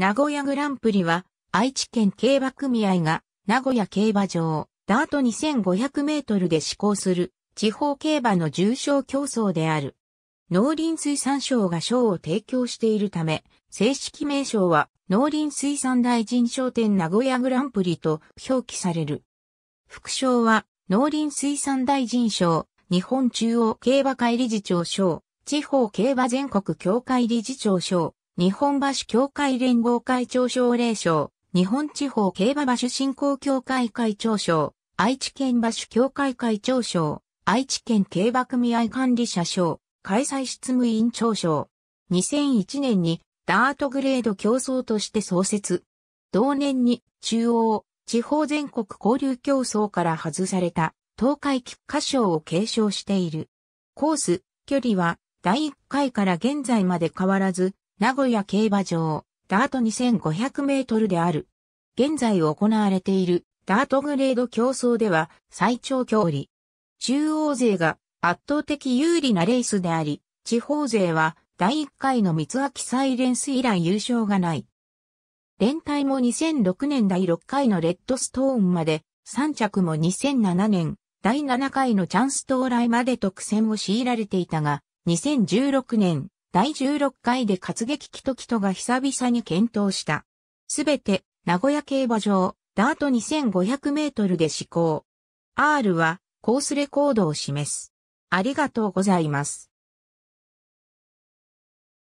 名古屋グランプリは、愛知県競馬組合が、名古屋競馬場、ダート2500メートルで施行する、地方競馬の重賞競争である。農林水産省が賞を提供しているため、正式名称は、農林水産大臣賞典名古屋グランプリと表記される。副賞は、農林水産大臣賞、日本中央競馬会理事長賞、地方競馬全国協会理事長賞、日本橋協会連合会長奨励賞、日本地方競馬馬主振興協会会長賞、愛知県馬主協会会長賞、愛知県競馬組合管理者賞、開催執務委員長賞。2001年にダートグレード競争として創設。同年に中央、地方全国交流競争から外された東海菊花賞を継承している。コース、距離は第1回から現在まで変わらず名古屋競馬場、ダート2500メートルである。現在行われているダートグレード競争では最長距離。中央勢が圧倒的有利なレースであり、地方勢は第1回の三脇サイレンス以来優勝がない。連帯も2006年第6回のレッドストーンまで、3着も2007年第7回のチャンス到来まで特選を強いられていたが、2016年第16回で活劇キトキトが久々に検討した。すべて、名古屋競馬場、ダート2500メートルで施行。R は、コースレコードを示す。ありがとうございます。